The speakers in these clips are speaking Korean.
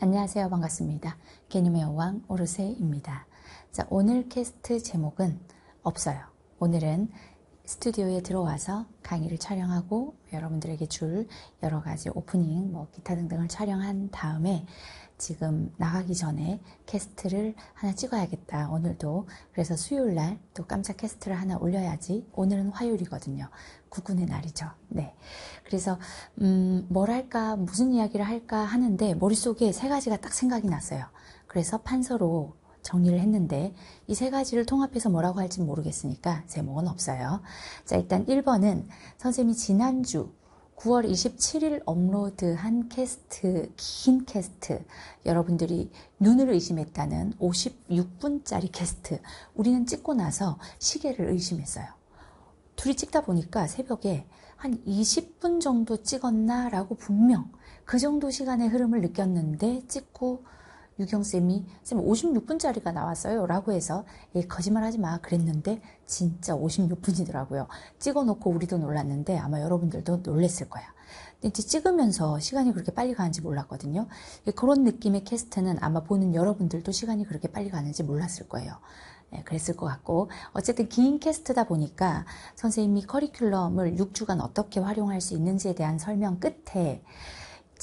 안녕하세요. 반갑습니다. 개념의 여왕 오르세입니다. 자, 오늘 캐스트 제목은 없어요. 오늘은 스튜디오에 들어와서 강의를 촬영하고 여러분들에게 줄 여러 가지 오프닝, 뭐 기타 등등을 촬영한 다음에 지금 나가기 전에 캐스트를 하나 찍어야겠다. 오늘도. 그래서 수요일 날 또 깜짝 캐스트를 하나 올려야지. 오늘은 화요일이거든요. 구군의 날이죠. 네. 그래서, 음, 뭘 할까, 무슨 이야기를 할까 하는데 머릿속에 세 가지가 딱 생각이 났어요. 그래서 판서로 정리를 했는데 이 세 가지를 통합해서 뭐라고 할지 모르겠으니까 제목은 없어요. 자, 일단 1번은 선생님이 지난주 9월 27일 업로드한 캐스트, 긴 캐스트, 여러분들이 눈을 의심했다는 56분짜리 캐스트, 우리는 찍고 나서 시계를 의심했어요. 둘이 찍다 보니까 새벽에 한 20분 정도 찍었나라고 분명 그 정도 시간의 흐름을 느꼈는데 찍고 유경쌤이 쌤 56분짜리가 나왔어요 라고 해서 예, 거짓말하지 마 그랬는데 진짜 56분이더라고요 찍어놓고 우리도 놀랐는데 아마 여러분들도 놀랬을 거야 이제 찍으면서 시간이 그렇게 빨리 가는지 몰랐거든요 예, 그런 느낌의 캐스트는 아마 보는 여러분들도 시간이 그렇게 빨리 가는지 몰랐을 거예요 예, 그랬을 것 같고 어쨌든 긴 캐스트다 보니까 선생님이 커리큘럼을 6주간 어떻게 활용할 수 있는지에 대한 설명 끝에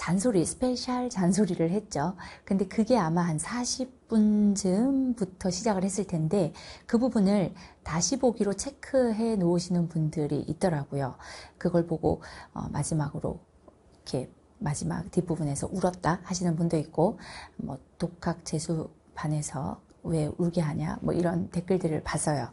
잔소리, 스페셜 잔소리를 했죠. 근데 그게 아마 한 40분쯤부터 시작을 했을 텐데 그 부분을 다시 보기로 체크해 놓으시는 분들이 있더라고요. 그걸 보고 어, 마지막으로 이렇게 마지막 뒷부분에서 울었다 하시는 분도 있고 뭐 독학 재수반에서 왜 울게 하냐 뭐 이런 댓글들을 봤어요.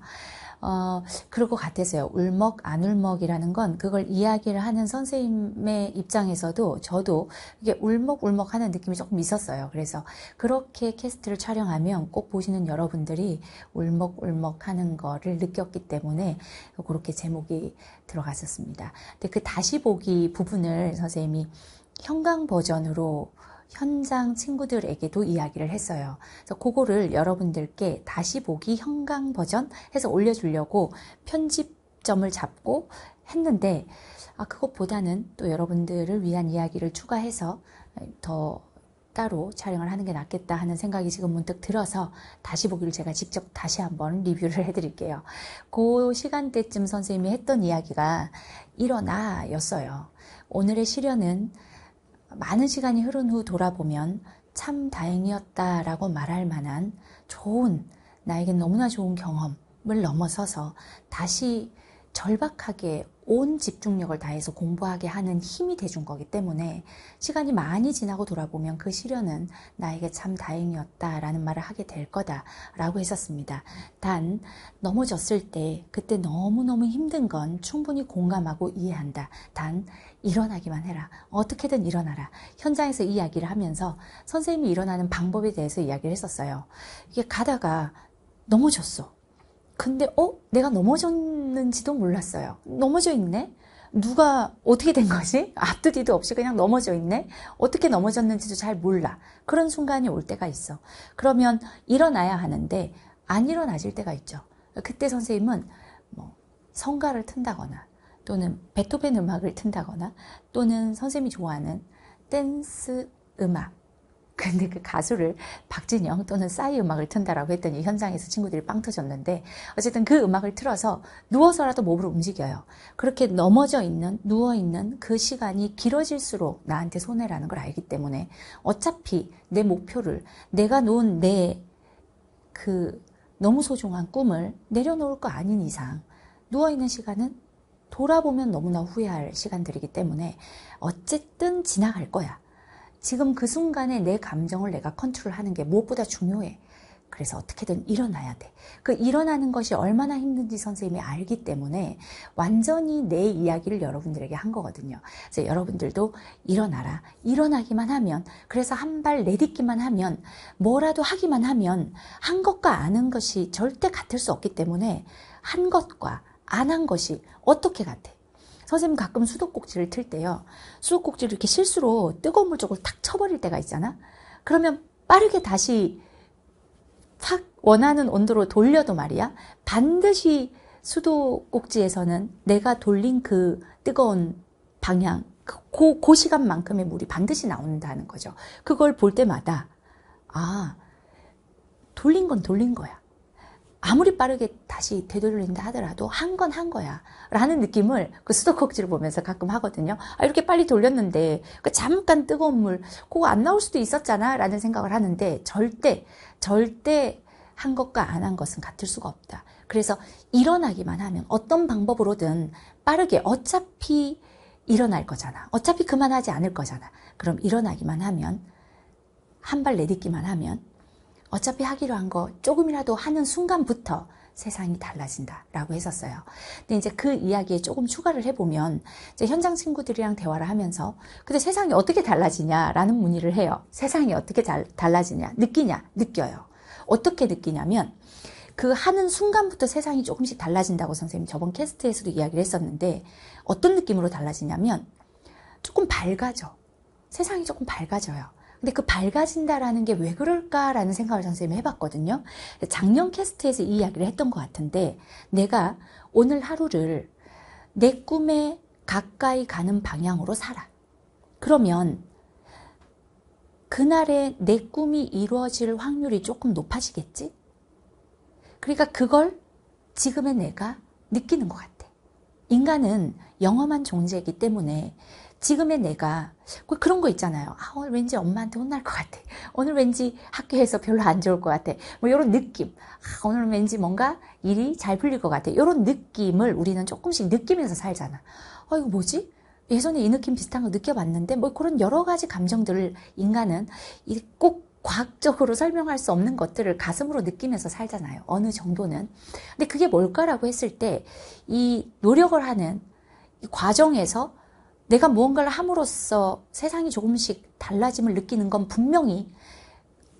어, 그럴 것 같아서요. 울먹 안 울먹이라는 건 그걸 이야기를 하는 선생님의 입장에서도 저도 이게 울먹 울먹 하는 느낌이 조금 있었어요. 그래서 그렇게 캐스트를 촬영하면 꼭 보시는 여러분들이 울먹 울먹 하는 거를 느꼈기 때문에 그렇게 제목이 들어갔었습니다. 근데 그 다시 보기 부분을 선생님이 형광 버전으로 현장 친구들에게도 이야기를 했어요. 그래서 그거를 여러분들께 다시 보기 현강 버전 해서 올려주려고 편집점을 잡고 했는데 아, 그것보다는 또 여러분들을 위한 이야기를 추가해서 더 따로 촬영을 하는 게 낫겠다 하는 생각이 지금 문득 들어서 다시 보기를 제가 직접 다시 한번 리뷰를 해드릴게요. 그 시간대쯤 선생님이 했던 이야기가 일어나였어요. 오늘의 시련은 많은 시간이 흐른 후 돌아보면 참 다행이었다라고 말할 만한 좋은, 나에겐 너무나 좋은 경험을 넘어서서 다시 절박하게 온 집중력을 다해서 공부하게 하는 힘이 돼준 거기 때문에 시간이 많이 지나고 돌아보면 그 시련은 나에게 참 다행이었다라는 말을 하게 될 거다라고 했었습니다. 단, 넘어졌을 때 그때 너무너무 힘든 건 충분히 공감하고 이해한다. 단, 일어나기만 해라. 어떻게든 일어나라. 현장에서 이 이야기를 하면서 선생님이 일어나는 방법에 대해서 이야기를 했었어요. 이게 가다가 넘어졌어. 근데 어? 내가 넘어졌는지도 몰랐어요. 넘어져 있네? 누가 어떻게 된 거지? 앞도 뒤도 없이 그냥 넘어져 있네? 어떻게 넘어졌는지도 잘 몰라. 그런 순간이 올 때가 있어. 그러면 일어나야 하는데 안 일어나질 때가 있죠. 그때 선생님은 뭐 성가를 튼다거나 또는 베토벤 음악을 튼다거나 또는 선생님이 좋아하는 댄스 음악 근데 그 가수를 박진영 또는 싸이 음악을 튼다라고 했더니 현장에서 친구들이 빵 터졌는데 어쨌든 그 음악을 틀어서 누워서라도 몸으로 움직여요. 그렇게 넘어져 있는 누워 있는 그 시간이 길어질수록 나한테 손해라는 걸 알기 때문에 어차피 내 목표를 내가 놓은 내 그 너무 소중한 꿈을 내려놓을 거 아닌 이상 누워 있는 시간은 돌아보면 너무나 후회할 시간들이기 때문에 어쨌든 지나갈 거야. 지금 그 순간에 내 감정을 내가 컨트롤하는 게 무엇보다 중요해. 그래서 어떻게든 일어나야 돼. 그 일어나는 것이 얼마나 힘든지 선생님이 알기 때문에 완전히 내 이야기를 여러분들에게 한 거거든요. 그래서 여러분들도 일어나라. 일어나기만 하면, 그래서 한 발 내딛기만 하면, 뭐라도 하기만 하면, 한 것과 아는 것이 절대 같을 수 없기 때문에, 한 것과 안 한 것이 어떻게 같아? 선생님 가끔 수도꼭지를 틀 때요. 수도꼭지를 이렇게 실수로 뜨거운 물쪽을탁 쳐버릴 때가 있잖아. 그러면 빠르게 다시 탁 원하는 온도로 돌려도 말이야. 반드시 수도꼭지에서는 내가 돌린 그 뜨거운 방향, 그, 고 그 시간만큼의 물이 반드시 나온다는 거죠. 그걸 볼 때마다, 아, 돌린 건 돌린 거야. 아무리 빠르게 다시 되돌린다 하더라도 한 건한 한 거야. 라는 느낌을 그 수도꼭지를 보면서 가끔 하거든요. 아, 이렇게 빨리 돌렸는데, 그 잠깐 뜨거운 물, 그거 안 나올 수도 있었잖아. 라는 생각을 하는데, 절대, 절대 한 것과 안 한 것은 같을 수가 없다. 그래서 일어나기만 하면 어떤 방법으로든 빠르게 어차피 일어날 거잖아. 어차피 그만하지 않을 거잖아. 그럼 일어나기만 하면, 한 발 내딛기만 하면 어차피 하기로 한 거 조금이라도 하는 순간부터 세상이 달라진다라고 했었어요. 근데 이제 그 이야기에 조금 추가를 해보면 이제 현장 친구들이랑 대화를 하면서 근데 세상이 어떻게 달라지냐라는 문의를 해요. 세상이 어떻게 달, 달라지냐 느끼냐 느껴요. 어떻게 느끼냐면 그 하는 순간부터 세상이 조금씩 달라진다고 선생님이 저번 캐스트에서도 이야기를 했었는데 어떤 느낌으로 달라지냐면 조금 밝아져. 세상이 조금 밝아져요. 근데 그 밝아진다라는 게 왜 그럴까라는 생각을 선생님이 해봤거든요. 작년 캐스트에서 이 이야기를 했던 것 같은데 내가 오늘 하루를 내 꿈에 가까이 가는 방향으로 살아. 그러면 그날에 내 꿈이 이루어질 확률이 조금 높아지겠지? 그러니까 그걸 지금의 내가 느끼는 것 같아. 인간은 영험한 존재이기 때문에 지금의 내가 그 그런 거 있잖아요. 아, 오늘 왠지 엄마한테 혼날 것 같아. 오늘 왠지 학교에서 별로 안 좋을 것 같아. 뭐 이런 느낌. 아, 오늘 왠지 뭔가 일이 잘 풀릴 것 같아. 이런 느낌을 우리는 조금씩 느끼면서 살잖아. 아, 이거 뭐지? 예전에 이 느낌 비슷한 거 느껴봤는데 뭐 그런 여러 가지 감정들을 인간은 꼭 과학적으로 설명할 수 없는 것들을 가슴으로 느끼면서 살잖아요. 어느 정도는. 근데 그게 뭘까라고 했을 때 이 노력을 하는 이 과정에서 내가 무언가를 함으로써 세상이 조금씩 달라짐을 느끼는 건 분명히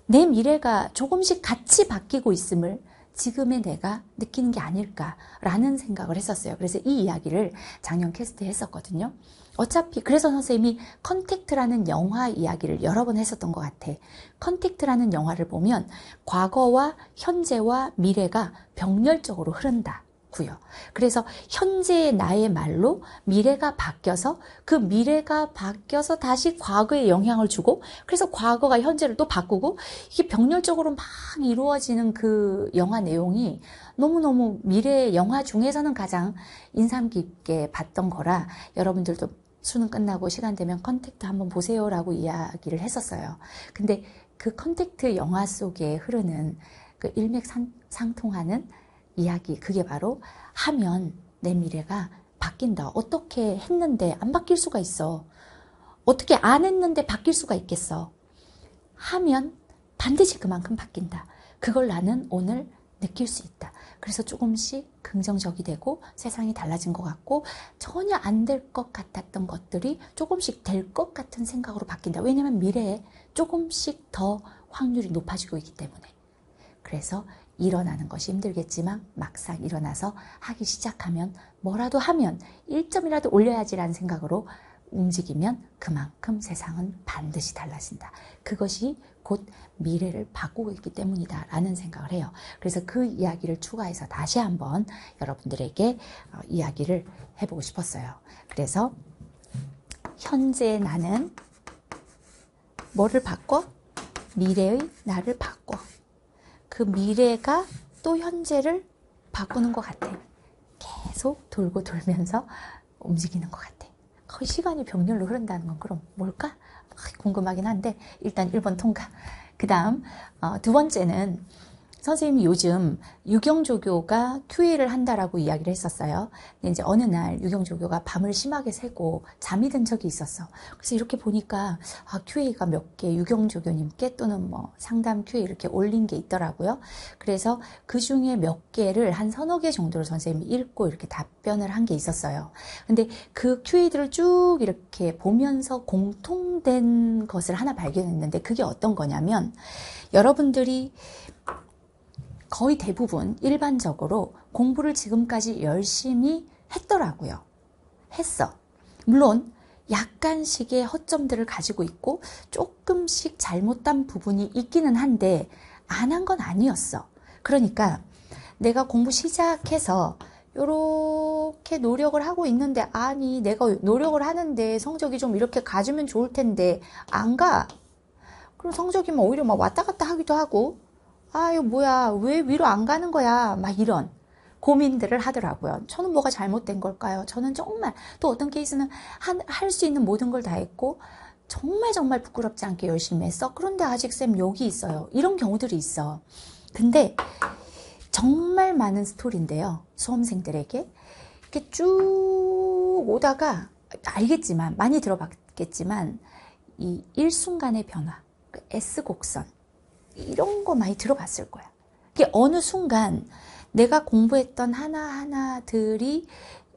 내 미래가 조금씩 같이 바뀌고 있음을 지금의 내가 느끼는 게 아닐까라는 생각을 했었어요. 그래서 이 이야기를 작년 캐스트에 했었거든요. 어차피 그래서 선생님이 컨택트라는 영화 이야기를 여러 번 했었던 것 같아. 컨택트라는 영화를 보면 과거와 현재와 미래가 병렬적으로 흐른다. 고요. 그래서 현재의 나의 말로 미래가 바뀌어서 그 미래가 바뀌어서 다시 과거에 영향을 주고 그래서 과거가 현재를 또 바꾸고 이게 병렬적으로 막 이루어지는 그 영화 내용이 너무너무 미래의 영화 중에서는 가장 인상 깊게 봤던 거라 여러분들도 수능 끝나고 시간 되면 컨택트 한번 보세요라고 이야기를 했었어요. 근데 그 컨택트 영화 속에 흐르는 그 일맥상통하는 이야기, 그게 바로 하면 내 미래가 바뀐다. 어떻게 했는데 안 바뀔 수가 있어. 어떻게 안 했는데 바뀔 수가 있겠어. 하면 반드시 그만큼 바뀐다. 그걸 나는 오늘 느낄 수 있다. 그래서 조금씩 긍정적이 되고 세상이 달라진 것 같고 전혀 안 될 것 같았던 것들이 조금씩 될 것 같은 생각으로 바뀐다. 왜냐하면 미래에 조금씩 더 확률이 높아지고 있기 때문에. 그래서 일어나는 것이 힘들겠지만 막상 일어나서 하기 시작하면 뭐라도 하면 1점이라도 올려야지라는 생각으로 움직이면 그만큼 세상은 반드시 달라진다. 그것이 곧 미래를 바꾸고 있기 때문이다. 라는 생각을 해요. 그래서 그 이야기를 추가해서 다시 한번 여러분들에게 어, 이야기를 해보고 싶었어요. 그래서 현재 나는 뭐를 바꿔? 미래의 나를 바꿔. 그 미래가 또 현재를 바꾸는 것 같아. 계속 돌고 돌면서 움직이는 것 같아. 거의 시간이 병렬로 흐른다는 건 그럼 뭘까? 아, 궁금하긴 한데 일단 1번 통과. 그 다음 어, 두 번째는 선생님이 요즘 유경조교가 큐이를 한다라고 이야기를 했었어요. 근데 이제 어느 날 유경조교가 밤을 심하게 새고 잠이 든 적이 있었어. 그래서 이렇게 보니까 아, 큐이가 몇 개 유경조교님께 또는 뭐 상담 큐이 이렇게 올린 게 있더라고요. 그래서 그 중에 몇 개를 한 서너 개 정도를 선생님이 읽고 이렇게 답변을 한 게 있었어요. 근데 그 큐이들을 쭉 이렇게 보면서 공통된 것을 하나 발견했는데 그게 어떤 거냐면 여러분들이 거의 대부분 일반적으로 공부를 지금까지 열심히 했더라고요. 했어. 물론 약간씩의 허점들을 가지고 있고 조금씩 잘못된 부분이 있기는 한데 안 한 건 아니었어. 그러니까 내가 공부 시작해서 이렇게 노력을 하고 있는데 아니 내가 노력을 하는데 성적이 좀 이렇게 가지면 좋을 텐데 안 가. 그럼 성적이 뭐 오히려 막 왔다 갔다 하기도 하고 아, 이거 뭐야. 왜 위로 안 가는 거야. 막 이런 고민들을 하더라고요. 저는 뭐가 잘못된 걸까요? 저는 정말 또 어떤 케이스는 할 수 있는 모든 걸 다 했고 정말 정말 부끄럽지 않게 열심히 했어. 그런데 아직 쌤 여기 있어요. 이런 경우들이 있어. 근데 정말 많은 스토리인데요. 수험생들에게 이렇게 쭉 오다가 알겠지만 많이 들어봤겠지만 이 일순간의 변화, 그 S 곡선 이런 거 많이 들어봤을 거야. 이게 어느 순간 내가 공부했던 하나하나들이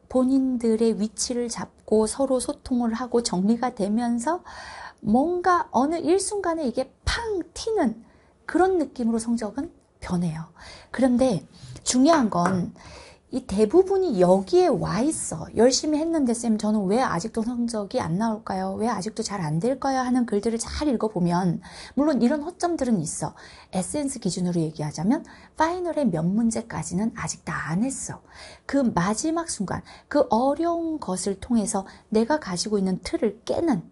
본인들의 위치를 잡고 서로 소통을 하고 정리가 되면서 뭔가 어느 일순간에 이게 팡 튀는 그런 느낌으로 성적은 변해요. 그런데 중요한 건이 대부분이 여기에 와 있어. 열심히 했는데 쌤, 저는 왜 아직도 성적이 안 나올까요? 왜 아직도 잘 안 될까요? 하는 글들을 잘 읽어보면, 물론 이런 허점들은 있어. 에센스 기준으로 얘기하자면, 파이널의 몇 문제까지는 아직 다 안 했어. 그 마지막 순간, 그 어려운 것을 통해서 내가 가지고 있는 틀을 깨는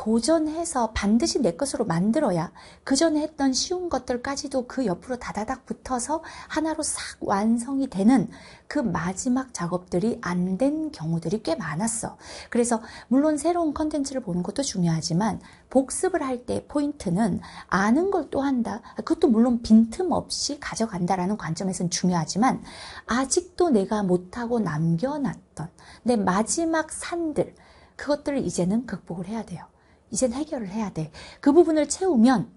도전해서 반드시 내 것으로 만들어야 그 전에 했던 쉬운 것들까지도 그 옆으로 다다닥 붙어서 하나로 싹 완성이 되는 그 마지막 작업들이 안 된 경우들이 꽤 많았어. 그래서 물론 새로운 컨텐츠를 보는 것도 중요하지만 복습을 할 때 포인트는 아는 걸 또 한다. 그것도 물론 빈틈없이 가져간다라는 관점에서는 중요하지만 아직도 내가 못하고 남겨놨던 내 마지막 산들 그것들을 이제는 극복을 해야 돼요. 이젠 해결을 해야 돼. 그 부분을 채우면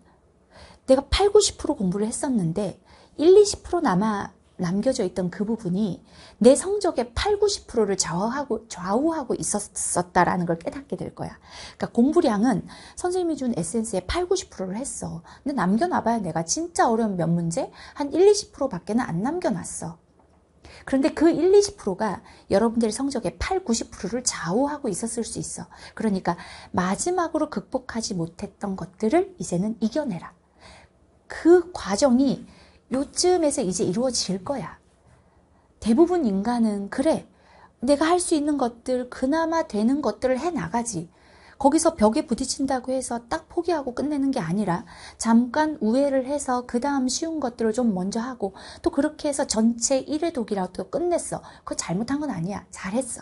내가 8, 90% 공부를 했었는데 1, 20% 남아 남겨져 있던 그 부분이 내 성적의 8, 90%를 좌우하고, 좌우하고 있었다라는 었걸 깨닫게 될 거야. 그러니까 공부량은 선생님이 준 에센스의 8, 90%를 했어. 근데 남겨놔봐야 내가 진짜 어려운 몇 문제? 한 1, 20% 밖에는 안 남겨놨어. 그런데 그 1, 20%가 여러분들의 성적의 8, 90%를 좌우하고 있었을 수 있어. 그러니까 마지막으로 극복하지 못했던 것들을 이제는 이겨내라. 그 과정이 요쯤에서 이제 이루어질 거야. 대부분 인간은 그래. 내가 할 수 있는 것들, 그나마 되는 것들을 해 나가지. 거기서 벽에 부딪힌다고 해서 딱 포기하고 끝내는 게 아니라 잠깐 우회를 해서 그 다음 쉬운 것들을 좀 먼저 하고 또 그렇게 해서 전체 1회 독이라도 끝냈어. 그거 잘못한 건 아니야. 잘했어.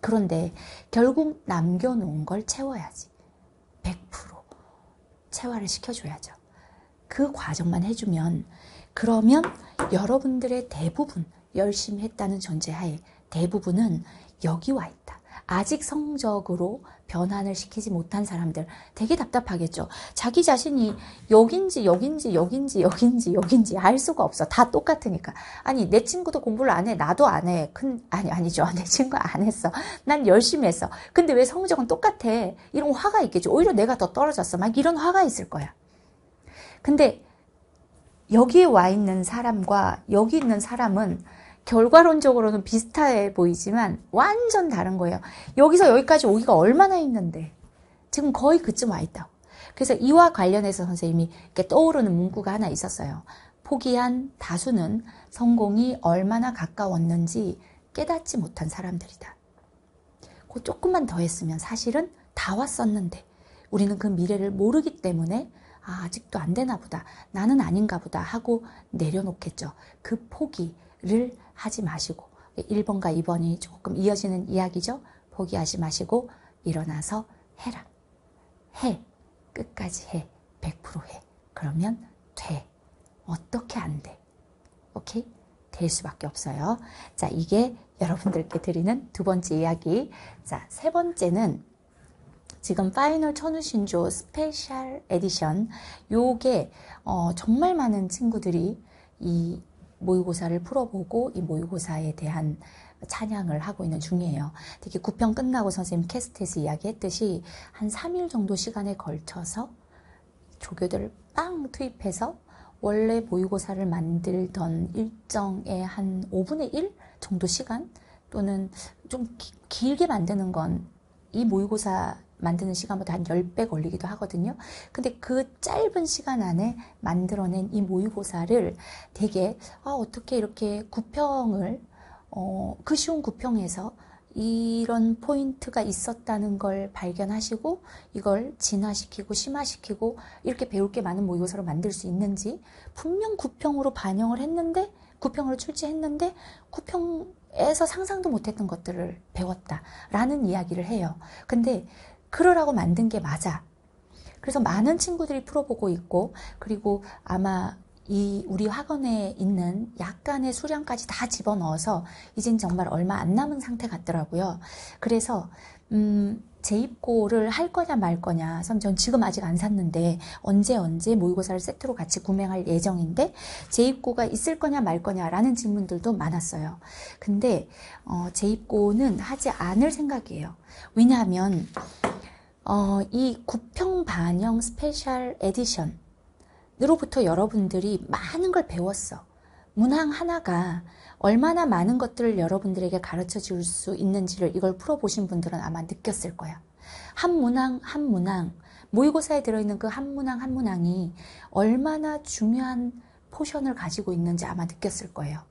그런데 결국 남겨놓은 걸 채워야지. 100% 채화를 시켜줘야죠. 그 과정만 해주면 그러면 여러분들의 대부분 열심히 했다는 전제하에 대부분은 여기 와 있다. 아직 성적으로 변환을 시키지 못한 사람들 되게 답답하겠죠. 자기 자신이 여긴지 여긴지 여긴지 여긴지 여긴지 알 수가 없어. 다 똑같으니까. 아니 내 친구도 공부를 안 해. 나도 안 해. 큰 아니 아니죠. 내 친구 안 했어. 난 열심히 했어. 근데 왜 성적은 똑같아? 이런 화가 있겠죠. 오히려 내가 더 떨어졌어. 막 이런 화가 있을 거야. 근데 여기에 와 있는 사람과 여기 있는 사람은 결과론적으로는 비슷해 보이지만 완전 다른 거예요. 여기서 여기까지 오기가 얼마나 했는데 지금 거의 그쯤 와 있다고. 그래서 이와 관련해서 선생님이 이렇게 떠오르는 문구가 하나 있었어요. 포기한 다수는 성공이 얼마나 가까웠는지 깨닫지 못한 사람들이다. 그 조금만 더 했으면 사실은 다 왔었는데 우리는 그 미래를 모르기 때문에 아, 아직도 안 되나 보다. 나는 아닌가 보다 하고 내려놓겠죠. 그 포기를 하지 마시고 1번과 2번이 조금 이어지는 이야기죠. 포기하지 마시고 일어나서 해라. 해. 끝까지 해. 100% 해. 그러면 돼. 어떻게 안 돼? 오케이? 될 수밖에 없어요. 자, 이게 여러분들께 드리는 두 번째 이야기. 자, 세 번째는 지금 파이널 천우신조 스페셜 에디션 요게 어, 정말 많은 친구들이 이 모의고사를 풀어보고 이 모의고사에 대한 찬양을 하고 있는 중이에요. 특히 9편 끝나고 선생님 캐스트에서 이야기했듯이 한 3일 정도 시간에 걸쳐서 조교들을 빵 투입해서 원래 모의고사를 만들던 일정의 한 5분의 1 정도 시간 또는 좀 기, 길게 만드는 건 이 모의고사 만드는 시간보다 한 10배 걸리기도 하거든요. 근데 그 짧은 시간 안에 만들어낸 이 모의고사를 되게, 아, 어떻게 이렇게 구평을, 어, 그 쉬운 구평에서 이런 포인트가 있었다는 걸 발견하시고 이걸 진화시키고 심화시키고 이렇게 배울 게 많은 모의고사로 만들 수 있는지 분명 구평으로 반영을 했는데 구평으로 출제했는데 구평에서 상상도 못했던 것들을 배웠다라는 이야기를 해요. 근데 그러라고 만든 게 맞아. 그래서 많은 친구들이 풀어보고 있고 그리고 아마 이 우리 학원에 있는 약간의 수량까지 다 집어넣어서 이젠 정말 얼마 안 남은 상태 같더라고요. 그래서 음, 재입고를 할 거냐 말 거냐. 전 지금 아직 안 샀는데 언제 언제 모의고사를 세트로 같이 구매할 예정인데 재입고가 있을 거냐 말 거냐라는 질문들도 많았어요. 근데 어, 재입고는 하지 않을 생각이에요. 왜냐하면 어, 이 구평 반영 스페셜 에디션으로부터 여러분들이 많은 걸 배웠어. 문항 하나가 얼마나 많은 것들을 여러분들에게 가르쳐 줄 수 있는지를 이걸 풀어보신 분들은 아마 느꼈을 거야. 한 문항, 한 문항, 모의고사에 들어있는 그 한 문항, 한 문항이 얼마나 중요한 포션을 가지고 있는지 아마 느꼈을 거예요.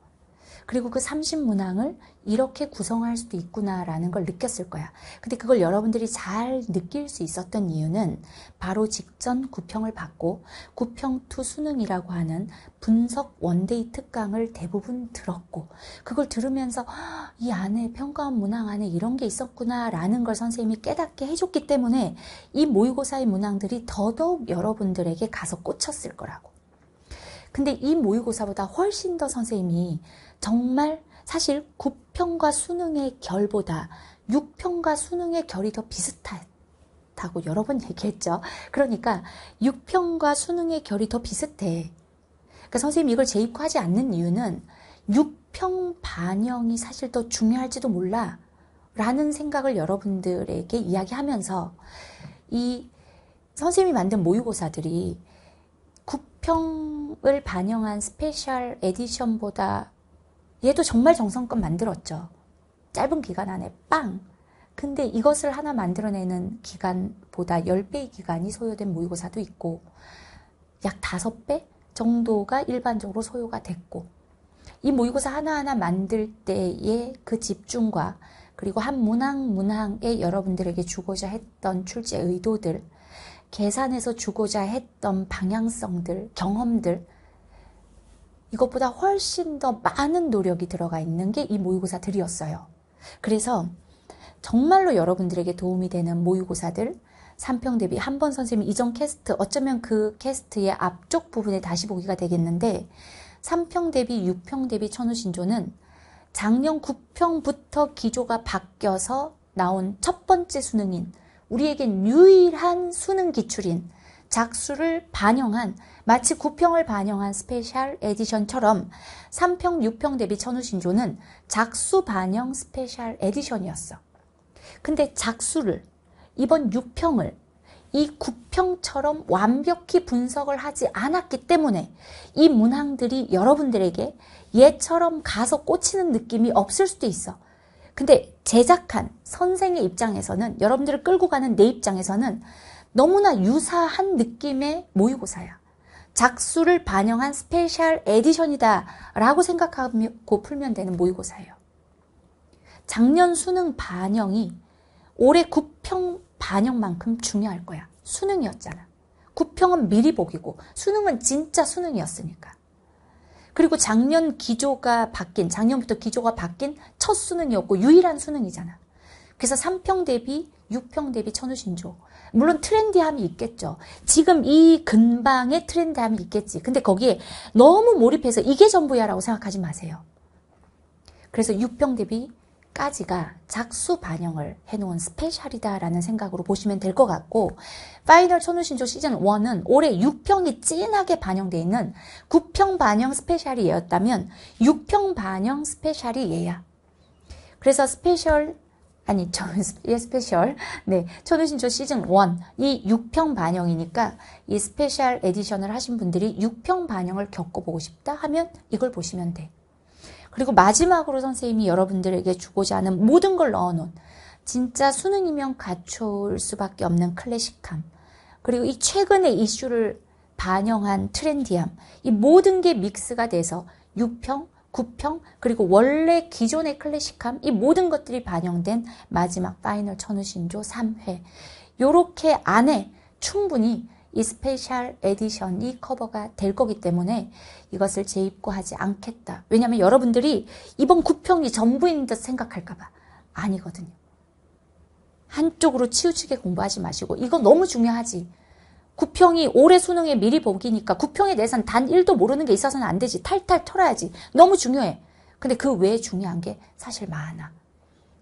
그리고 그 30문항을 이렇게 구성할 수도 있구나라는 걸 느꼈을 거야. 근데 그걸 여러분들이 잘 느낄 수 있었던 이유는 바로 직전 구평을 받고 구평투 수능이라고 하는 분석 원데이 특강을 대부분 들었고 그걸 들으면서 아, 이 안에 평가원 문항 안에 이런 게 있었구나라는 걸 선생님이 깨닫게 해줬기 때문에 이 모의고사의 문항들이 더더욱 여러분들에게 가서 꽂혔을 거라고. 근데 이 모의고사보다 훨씬 더 선생님이 정말 사실 9평과 수능의 결보다 6평과 수능의 결이 더 비슷하다고 여러 번 얘기했죠. 그러니까 6평과 수능의 결이 더 비슷해. 그러니까 선생님이 걸 재입고하지 않는 이유는 6평 반영이 사실 더 중요할지도 몰라. 라는 생각을 여러분들에게 이야기하면서 이 선생님이 만든 모의고사들이 9평을 반영한 스페셜 에디션보다 얘도 정말 정성껏 만들었죠. 짧은 기간 안에 빵! 근데 이것을 하나 만들어내는 기간보다 10배의 기간이 소요된 모의고사도 있고 약 5배 정도가 일반적으로 소요가 됐고 이 모의고사 하나하나 만들 때의 그 집중과 그리고 한 문항 문항에 여러분들에게 주고자 했던 출제 의도들 계산해서 주고자 했던 방향성들, 경험들, 이것보다 훨씬 더 많은 노력이 들어가 있는 게 이 모의고사들이었어요. 그래서 정말로 여러분들에게 도움이 되는 모의고사들, 3평 대비 한 번 선생님 이전 캐스트, 어쩌면 그 캐스트의 앞쪽 부분에 다시 보기가 되겠는데, 3평 대비 6평 대비 천우신조는 작년 9평부터 기조가 바뀌어서 나온 첫 번째 수능인, 우리에겐 유일한 수능 기출인 작수를 반영한 마치 9평을 반영한 스페셜 에디션처럼 3평, 6평 대비 천우신조는 작수 반영 스페셜 에디션이었어. 근데 작수를 이번 6평을 이 9평처럼 완벽히 분석을 하지 않았기 때문에 이 문항들이 여러분들에게 얘처럼 가서 꽂히는 느낌이 없을 수도 있어. 근데 제작한 선생의 입장에서는 여러분들을 끌고 가는 내 입장에서는 너무나 유사한 느낌의 모의고사야. 작수를 반영한 스페셜 에디션이다 라고 생각하고 풀면 되는 모의고사예요. 작년 수능 반영이 올해 구평 반영만큼 중요할 거야. 수능이었잖아. 구평은 미리 보기고 수능은 진짜 수능이었으니까. 그리고 작년 기조가 바뀐 작년부터 기조가 바뀐 첫 수능이었고 유일한 수능이잖아. 그래서 3평 대비 6평 대비 천우신조 물론 트렌디함이 있겠죠. 지금 이 근방에 트렌디함이 있겠지. 근데 거기에 너무 몰입해서 이게 전부야라고 생각하지 마세요. 그래서 육평 대비까지가 작수 반영을 해놓은 스페셜이다라는 생각으로 보시면 될 것 같고 파이널 천우신조 시즌 1은 올해 6평이 진하게 반영되어 있는 9평 반영 스페셜이 었다면 6평 반영 스페셜이 얘야. 그래서 스페셜 아니, 저, 예, 스페셜. 네. 천우신조 시즌 1. 이 6평 반영이니까 이 스페셜 에디션을 하신 분들이 6평 반영을 겪어보고 싶다 하면 이걸 보시면 돼. 그리고 마지막으로 선생님이 여러분들에게 주고자 하는 모든 걸 넣어놓은 진짜 수능이면 갖출 수밖에 없는 클래식함. 그리고 이 최근의 이슈를 반영한 트렌디함. 이 모든 게 믹스가 돼서 6평 구평 그리고 원래 기존의 클래식함 이 모든 것들이 반영된 마지막 파이널 천우신조 3회 요렇게 안에 충분히 이 스페셜 에디션이 커버가 될 거기 때문에 이것을 재입고하지 않겠다. 왜냐하면 여러분들이 이번 구평이 전부인 듯 생각할까봐 아니거든요. 한쪽으로 치우치게 공부하지 마시고 이건 너무 중요하지. 구평이 올해 수능에 미리 보기니까 구평에 대해서단 1도 모르는 게 있어서는 안 되지. 탈탈 털어야지. 너무 중요해. 근데 그 외에 중요한 게 사실 많아.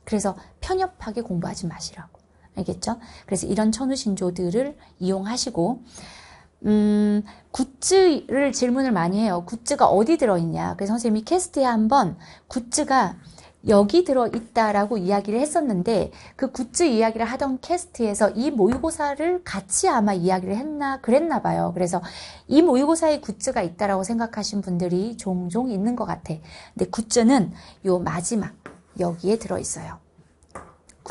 그래서 편협하게 공부하지 마시라고. 알겠죠? 그래서 이런 천우신조들을 이용하시고, 음, 굿즈를 질문을 많이 해요. 굿즈가 어디 들어있냐. 그래서 선생님이 캐스트에 한번 굿즈가 여기 들어있다라고 이야기를 했었는데 그 굿즈 이야기를 하던 캐스트에서 이 모의고사를 같이 아마 이야기를 했나 그랬나 봐요. 그래서 이 모의고사에 굿즈가 있다라고 생각하신 분들이 종종 있는 것 같아. 근데 굿즈는 요 마지막 여기에 들어있어요.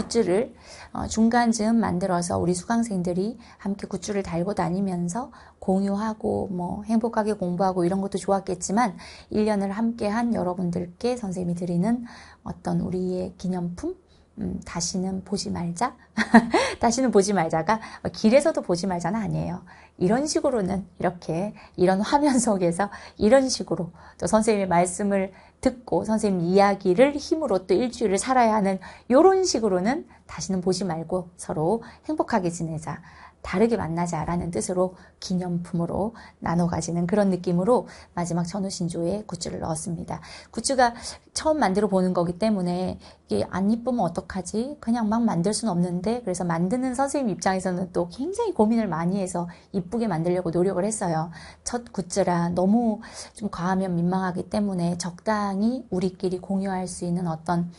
굿즈를 어, 중간 쯤 만들어서 우리 수강생들이 함께 굿즈를 달고 다니면서 공유하고 뭐 행복하게 공부하고 이런 것도 좋았겠지만 1년을 함께 한 여러분들께 선생님이 드리는 어떤 우리의 기념품 음, 다시는 보지 말자. 다시는 보지 말자가 길에서도 보지 말자는 아니에요. 이런 식으로는 이렇게 이런 화면 속에서 이런 식으로 또 선생님의 말씀을 듣고 선생님 이야기를 힘으로 또 일주일을 살아야 하는 이런 식으로는 다시는 보지 말고 서로 행복하게 지내자. 다르게 만나자라는 뜻으로 기념품으로 나눠 가지는 그런 느낌으로 마지막 천우신조에 굿즈를 넣었습니다. 굿즈가 처음 만들어 보는 거기 때문에 이게 안 이쁘면 어떡하지? 그냥 막 만들 순 없는데 그래서 만드는 선생님 입장에서는 또 굉장히 고민을 많이 해서 이쁘게 만들려고 노력을 했어요. 첫 굿즈라 너무 좀 과하면 민망하기 때문에 적당히 우리끼리 공유할 수 있는 어떤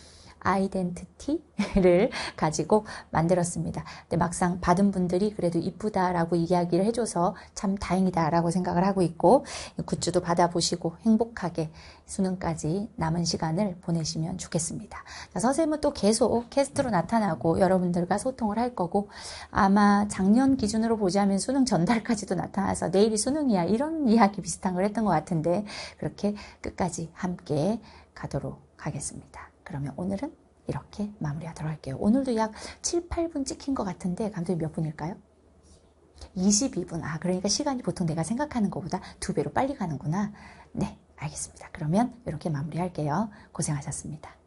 아이덴티티를 가지고 만들었습니다. 근데 막상 받은 분들이 그래도 이쁘다라고 이야기를 해줘서 참 다행이다라고 생각을 하고 있고 굿즈도 받아보시고 행복하게 수능까지 남은 시간을 보내시면 좋겠습니다. 자, 선생님은 또 계속 캐스트로 나타나고 여러분들과 소통을 할 거고 아마 작년 기준으로 보자면 수능 전달까지도 나타나서 내일이 수능이야 이런 이야기 비슷한 걸 했던 것 같은데 그렇게 끝까지 함께 가도록 하겠습니다. 그러면 오늘은 이렇게 마무리하도록 할게요. 오늘도 약 7, 8분 찍힌 것 같은데 감독님 몇 분일까요? 22분. 아, 그러니까 시간이 보통 내가 생각하는 것보다 두 배로 빨리 가는구나. 네, 알겠습니다. 그러면 이렇게 마무리할게요. 고생하셨습니다.